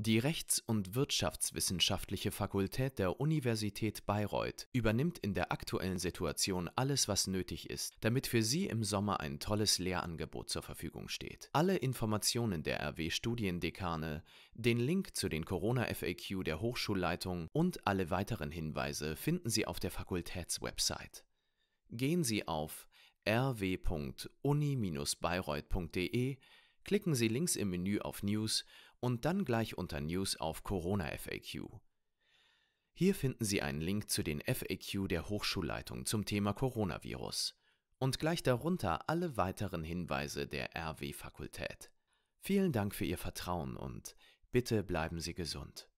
Die Rechts- und Wirtschaftswissenschaftliche Fakultät der Universität Bayreuth übernimmt in der aktuellen Situation alles, was nötig ist, damit für Sie im Sommer ein tolles Lehrangebot zur Verfügung steht. Alle Informationen der RW-Studiendekane, den Link zu den Corona-FAQ der Hochschulleitung und alle weiteren Hinweise finden Sie auf der Fakultätswebsite. Gehen Sie auf rw.uni-bayreuth.de klicken Sie links im Menü auf News und dann gleich unter News auf Corona FAQ. Hier finden Sie einen Link zu den FAQ der Hochschulleitung zum Thema Coronavirus und gleich darunter alle weiteren Hinweise der RW-Fakultät. Vielen Dank für Ihr Vertrauen und bitte bleiben Sie gesund.